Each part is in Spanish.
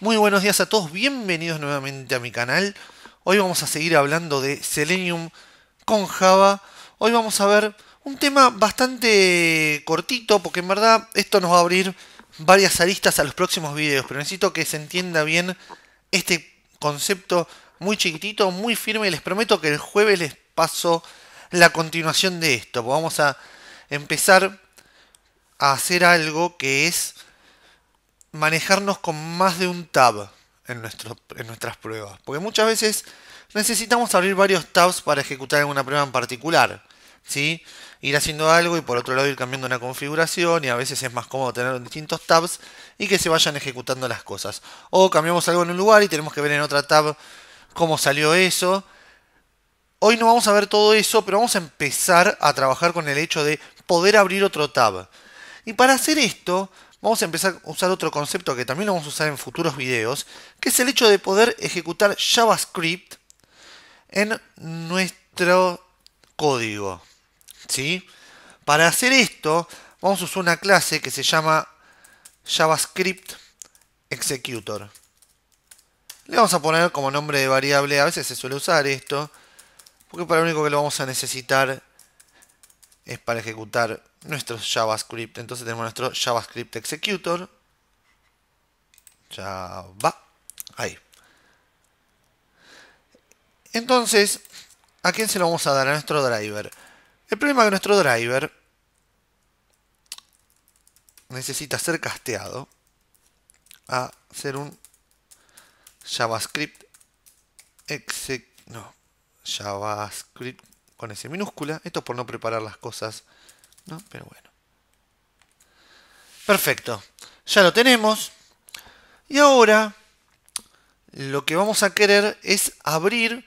Muy buenos días a todos, bienvenidos nuevamente a mi canal. Hoy vamos a seguir hablando de Selenium con Java. Hoy vamos a ver un tema bastante cortito, porque en verdad esto nos va a abrir varias aristas a los próximos videos, pero necesito que se entienda bien este concepto muy chiquitito, muy firme. Les prometo que el jueves les paso la continuación de esto. Vamos a empezar a hacer algo que es manejarnos con más de un tab en, nuestras pruebas. Porque muchas veces necesitamos abrir varios tabs para ejecutar una prueba en particular. ¿sí? Ir haciendo algo y por otro lado ir cambiando una configuración y a veces es más cómodo tener distintos tabs y que se vayan ejecutando las cosas. O cambiamos algo en un lugar y tenemos que ver en otra tab cómo salió eso. Hoy no vamos a ver todo eso, pero vamos a empezar a trabajar con el hecho de poder abrir otro tab. Y para hacer esto, vamos a empezar a usar otro concepto que también lo vamos a usar en futuros videos, que es el hecho de poder ejecutar JavaScript en nuestro código. ¿sí? Para hacer esto, vamos a usar una clase que se llama JavaScript Executor. Le vamos a poner como nombre de variable, a veces se suele usar esto, porque para lo único que lo vamos a necesitar es para ejecutar nuestro JavaScript. Entonces tenemos nuestro JavaScript Executor. Java. Ahí. Entonces, ¿a quién se lo vamos a dar? A nuestro driver. El problema es que nuestro driver necesita ser casteado a ser un JavaScript no, JavaScript con ese minúscula. Esto es por no preparar las cosas, Pero bueno. Perfecto. Ya lo tenemos. Y ahora lo que vamos a querer es abrir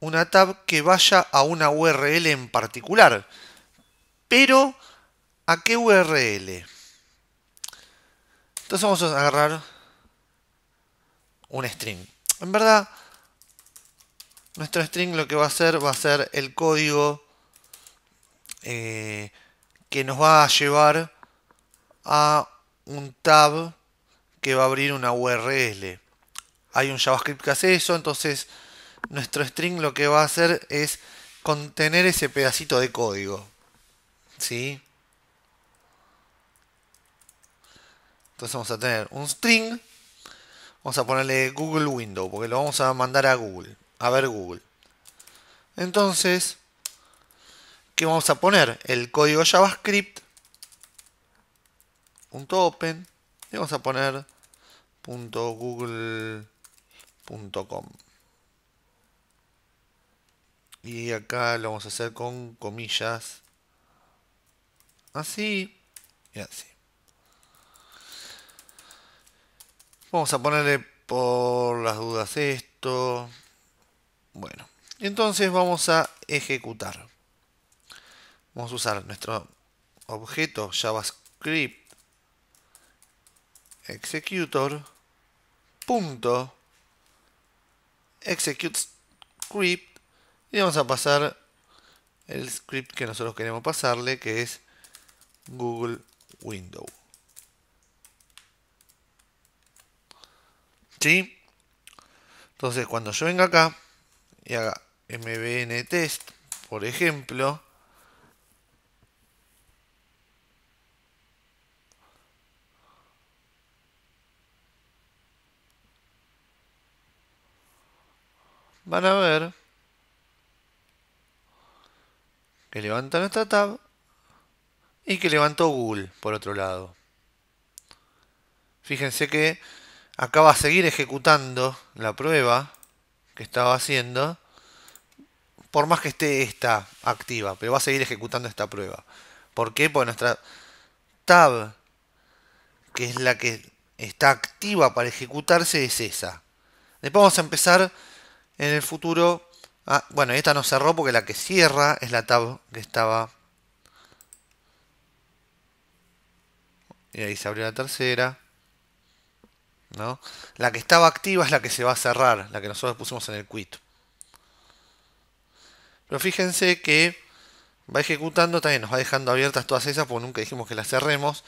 una tab que vaya a una URL en particular. Pero, ¿a qué URL? Entonces vamos a agarrar un string. En verdad, nuestro string lo que va a hacer va a ser el código eh, que nos va a llevar a un tab que va a abrir una URL. Hay un JavaScript que hace eso, entonces nuestro string lo que va a hacer es contener ese pedacito de código. ¿Sí? Entonces vamos a tener un string, vamos a ponerle Google Window, porque lo vamos a mandar a Google a ver Google. Entonces, ¿qué vamos a poner? El código JavaScript, punto open, y vamos a poner punto google.com. Y acá lo vamos a hacer con comillas. Así y así. Vamos a ponerle por las dudas esto. Bueno, entonces vamos a ejecutar. Vamos a usar nuestro objeto JavaScript executor punto execute script y vamos a pasar el script que nosotros queremos pasarle que es Google Window. ¿Sí? Entonces cuando yo venga acá y haga mbn test, por ejemplo, van a ver que levanta nuestra tab y que levantó Google por otro lado. Fíjense que acaba a seguir ejecutando la prueba que estaba haciendo, por más que esté esta activa, pero va a seguir ejecutando esta prueba. ¿Por qué? Porque nuestra tab, que es la que está activa para ejecutarse, es esa. Después vamos a empezar en el futuro. bueno, esta no cerró porque la que cierra es la tab que estaba. Y ahí se abrió la tercera. La que estaba activa es la que se va a cerrar, la que nosotros pusimos en el quit. Pero fíjense que va ejecutando, también nos va dejando abiertas todas esas, porque nunca dijimos que las cerremos.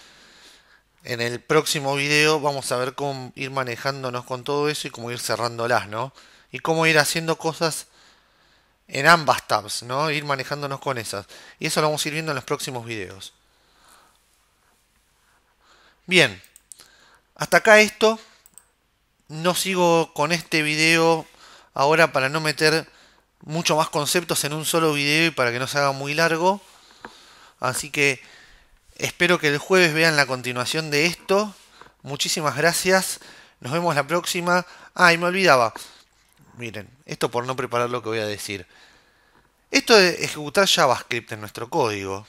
En el próximo video vamos a ver cómo ir manejándonos con todo eso y cómo ir cerrándolas, ¿no? Y cómo ir haciendo cosas en ambas tabs, ¿no? Ir manejándonos con esas. Y eso lo vamos a ir viendo en los próximos videos. Bien, hasta acá esto. No sigo con este video ahora para no meter mucho más conceptos en un solo video y para que no se haga muy largo. Así que espero que el jueves vean la continuación de esto. Muchísimas gracias. Nos vemos la próxima. Ah, y me olvidaba. Miren, esto por no preparar lo que voy a decir. Esto de ejecutar JavaScript en nuestro código,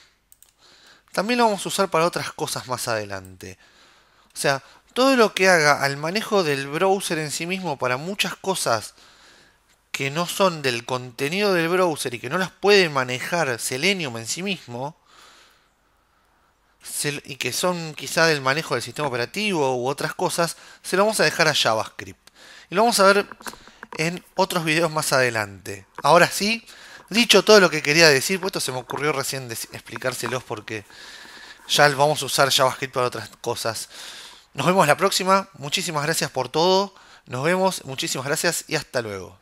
también lo vamos a usar para otras cosas más adelante. O sea, todo lo que haga al manejo del browser en sí mismo para muchas cosas que no son del contenido del browser y que no las puede manejar Selenium en sí mismo, y que son quizá del manejo del sistema operativo u otras cosas, se lo vamos a dejar a JavaScript. Y lo vamos a ver en otros videos más adelante. Ahora sí, dicho todo lo que quería decir, pues esto se me ocurrió recién explicárselos porque ya vamos a usar JavaScript para otras cosas. Nos vemos la próxima. Muchísimas gracias por todo. Nos vemos. Muchísimas gracias y hasta luego.